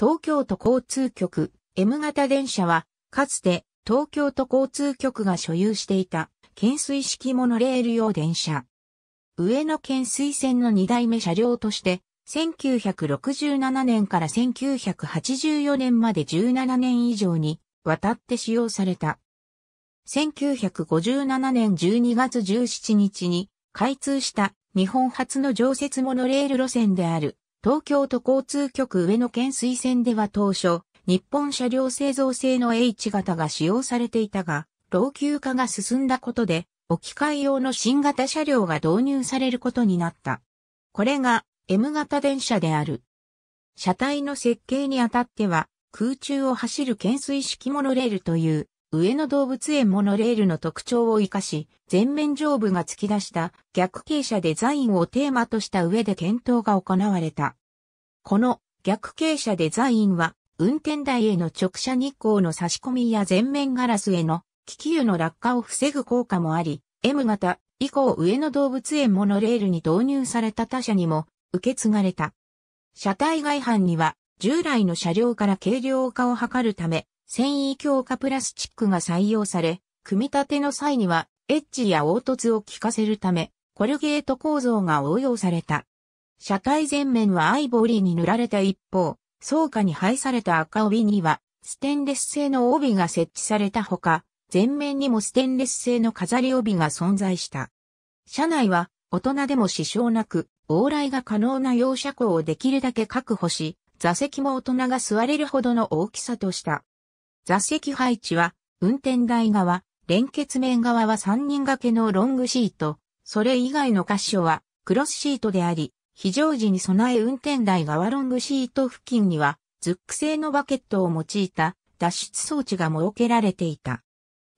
東京都交通局 M 型電車は、かつて東京都交通局が所有していた、懸垂式モノレール用電車。上野懸垂線の2代目車両として、1967年から1984年まで17年以上に渡って使用された。1957年12月17日に開通した日本初の常設モノレール路線である東京都交通局上野県推線では当初、日本車両製造製の H 型が使用されていたが、老朽化が進んだことで、置き換え用の新型車両が導入されることになった。これが M 型電車である。車体の設計にあたっては、空中を走る懸垂式モノレールという上野動物園モノレールの特徴を活かし、全面上部が突き出した逆傾斜デザインをテーマとした上で検討が行われた。この逆傾斜デザインは、運転台への直射日光の差し込みや全面ガラスへの気球の落下を防ぐ効果もあり、M 型以降上野動物園モノレールに導入された他社にも受け継がれた。車体外反には従来の車両から軽量化を図るため、繊維強化プラスチックが採用され、組み立ての際には、エッジや凹凸を効かせるため、コルゲート構造が応用された。車体全面はアイボリーに塗られた一方、倉庫に配された赤帯には、ステンレス製の帯が設置されたほか、全面にもステンレス製の飾り帯が存在した。車内は、大人でも支障なく、往来が可能な洋車庫をできるだけ確保し、座席も大人が座れるほどの大きさとした。座席配置は、運転台側、連結面側は3人掛けのロングシート、それ以外の箇所はクロスシートであり、非常時に備え運転台側ロングシート付近には、ズック製のバケットを用いた脱出装置が設けられていた。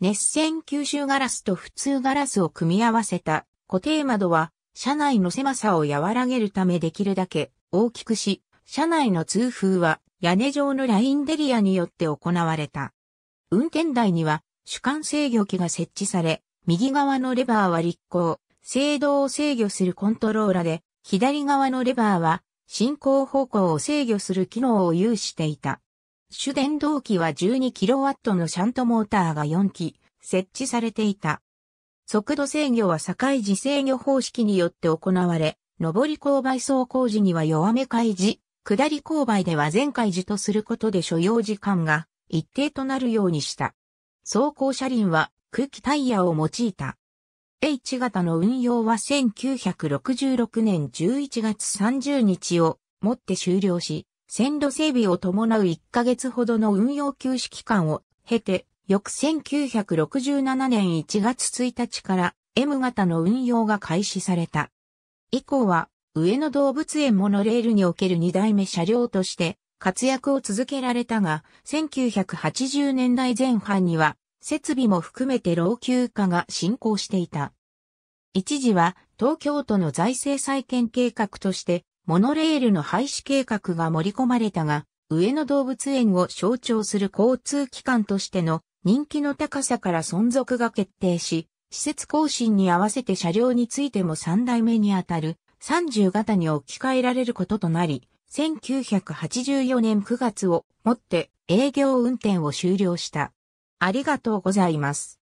熱線吸収ガラスと普通ガラスを組み合わせた固定窓は、車内の狭さを和らげるためできるだけ大きくし、車内の通風は屋根状のラインデリアによって行われた。運転台には主管制御機が設置され、右側のレバーは立行、制動を制御するコントローラで、左側のレバーは進行方向を制御する機能を有していた。主電動機は 12kW のシャントモーターが4機設置されていた。速度制御は境時制御方式によって行われ、上り勾配走行時には弱め開示、下り勾配では前回時とすることで所要時間が一定となるようにした。走行車輪は空気タイヤを用いた。H 型の運用は1966年11月30日をもって終了し、線路整備を伴う1ヶ月ほどの運用休止期間を経て、翌1967年1月1日から M 型の運用が開始された。以降は上野動物園モノレールにおける2代目車両として活躍を続けられたが、1980年代前半には設備も含めて老朽化が進行していた。一時は東京都の財政再建計画としてモノレールの廃止計画が盛り込まれたが、上野動物園を象徴する交通機関としての人気の高さから存続が決定し、施設更新に合わせて車両についても3代目にあたる30型に置き換えられることとなり、1984年9月をもって営業運転を終了した。ありがとうございます。